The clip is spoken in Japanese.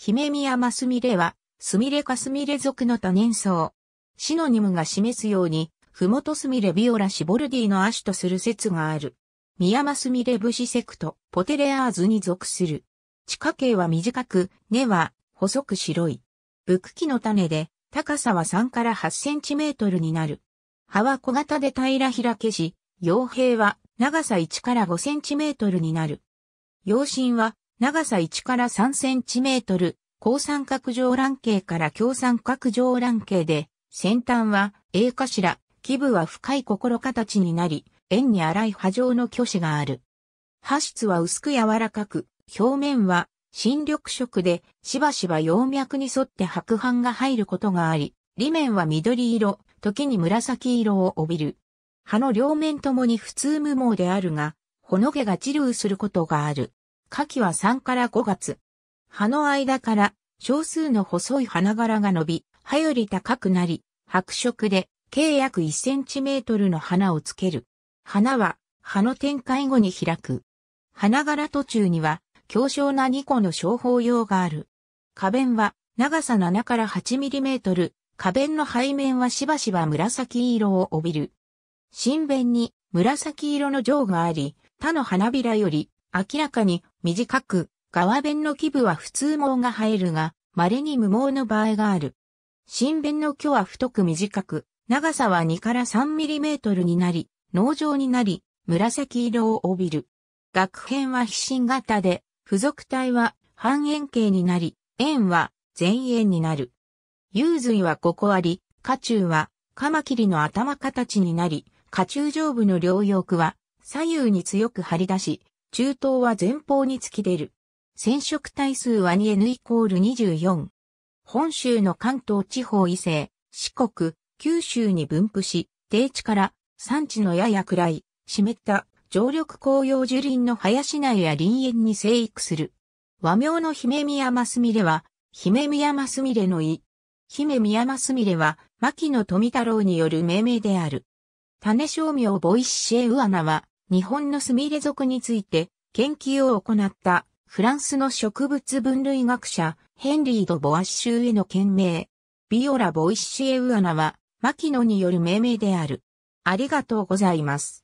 姫宮マスミレは、スミレカスミレ属の多年草。シノニムが示すように、ふもとスミレビオラシボルディの亜種とする説がある。ミヤマスミレブシセクト、ポテレアーズに属する。地下茎は短く、根は細く白い。ブクキの種で、高さは3から8センチメートルになる。葉は小型で平ら開けし、傭兵は長さ1から5センチメートルになる。養身は長さ1から3センチメートル、高三角上卵形から強三角上卵形で、先端は A 頭、基部は深い心形になり、円に荒い波状の巨子がある。波質は薄く柔らかく、表面は新緑色で、しばしば葉脈に沿って白斑が入ることがあり、裏面は緑色、時に紫色を帯びる。葉の両面ともに普通無毛であるが、ほの毛が治流することがある。夏季は3から5月。葉の間から少数の細い花柄が伸び、葉より高くなり、白色で計約1センチメートルの花をつける。花は葉の展開後に開く。花柄途中には強小な2個の小法用がある。花弁は長さ7から8ミリメートル、花弁の背面はしばしば紫色を帯びる。新弁に紫色の上があり、他の花びらより明らかに短く、側弁の基部は普通毛が生えるが、稀に無毛の場合がある。新弁の毛は太く短く、長さは2から3ミリメートルになり、農場になり、紫色を帯びる。学編は飛信型で、付属体は半円形になり、円は全円になる。幽髄はここあり、下中はカマキリの頭形になり、下中上部の両翼は左右に強く張り出し、中東は前方に突き出る。染色体数は 2N イコール24。本州の関東地方以西、四国、九州に分布し、低地から山地のやや暗い、湿った常緑紅葉樹林の林内や林園に生育する。和名の姫宮マスミレは、姫宮マスミレの意。姫宮マスミレは、牧野富太郎による命名である。種商名ボイシシエウアナは、日本のスミレ属について研究を行ったフランスの植物分類学者ヘンリー・ド・ボアッシュへの件名。ビオラ・ボイッシエウアナは、牧野による命名である。ありがとうございます。